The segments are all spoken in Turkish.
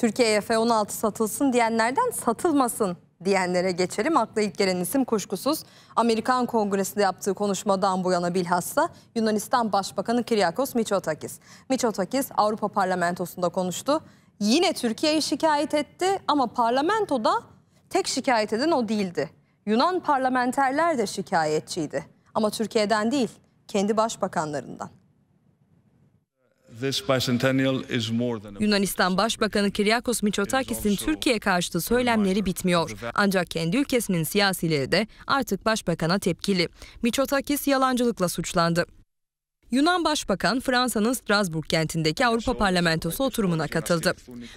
Türkiye EF 16 e satılsın diyenlerden satılmasın diyenlere geçelim. Akla ilk gelen isim kuşkusuz. Amerikan Kongresi'nde yaptığı konuşmadan bu yana bilhassa Yunanistan Başbakanı Kyriakos Mitsotakis. Mitsotakis Avrupa Parlamentosu'nda konuştu. Yine Türkiye'yi şikayet etti ama parlamentoda tek şikayet eden o değildi. Yunan parlamenterler de şikayetçiydi. Ama Türkiye'den değil, kendi başbakanlarından. Yunanistan Başbakanı Kyriakos Mitsotakis'in Türkiye karşıtı söylemleri bitmiyor. Ancak kendi ülkesinin siyasileri de artık başbakana tepkili. Mitsotakis yalancılıkla suçlandı. Yunan Başbakan Fransa'nın Strasbourg kentindeki Avrupa Parlamentosu oturumuna katıldı.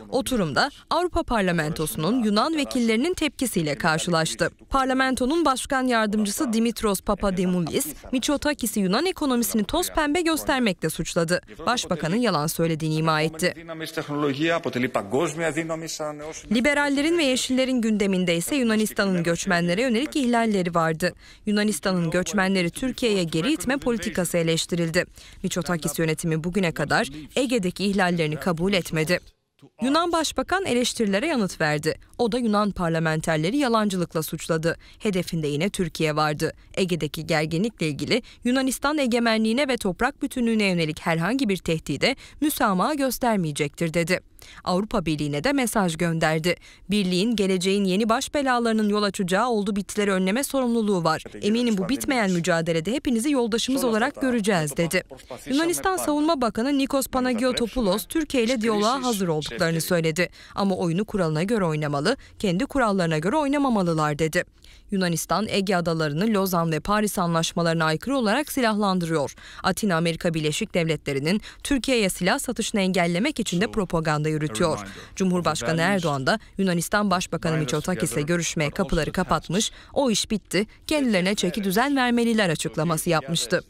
Oturumda Avrupa Parlamentosu'nun Yunan vekillerinin tepkisiyle karşılaştı. Parlamentonun Başkan Yardımcısı Dimitros Papademoulis, Mitsotakis'i Yunan ekonomisini toz pembe göstermekle suçladı. Başbakanın yalan söylediğini ima etti. Liberallerin ve Yeşillerin gündeminde ise Yunanistan'ın göçmenlere yönelik ihlalleri vardı. Yunanistan'ın göçmenleri Türkiye'ye geri itme politikası eleştirildi verdi. Miçotakis yönetimi bugüne kadar Ege'deki ihlallerini kabul etmedi. Yunan Başbakan eleştirilere yanıt verdi. O da Yunan parlamenterleri yalancılıkla suçladı. Hedefinde yine Türkiye vardı. Ege'deki gerginlikle ilgili Yunanistan egemenliğine ve toprak bütünlüğüne yönelik herhangi bir tehdide müsamaha göstermeyecektir dedi. Avrupa Birliği'ne de mesaj gönderdi. Birliğin geleceğin yeni baş belalarının yol açacağı oldu bitleri önleme sorumluluğu var. Eminim bu bitmeyen mücadelede hepinizi yoldaşımız olarak göreceğiz dedi. Yunanistan Savunma Bakanı Nikos Panagiotopoulos Türkiye ile diyaloğa hazır olduklarını söyledi. Ama oyunu kuralına göre oynamalı, kendi kurallarına göre oynamamalılar dedi. Yunanistan Ege Adalarını Lozan ve Paris anlaşmalarına aykırı olarak silahlandırıyor. Atina Amerika Birleşik Devletleri'nin Türkiye'ye silah satışını engellemek için de propaganda yürütüyor. Cumhurbaşkanı Erdoğan da Yunanistan Başbakanı Mitsotakis'le görüşmeye kapıları kapatmış, o iş bitti, kendilerine çeki düzen vermeliler açıklaması yapmıştı.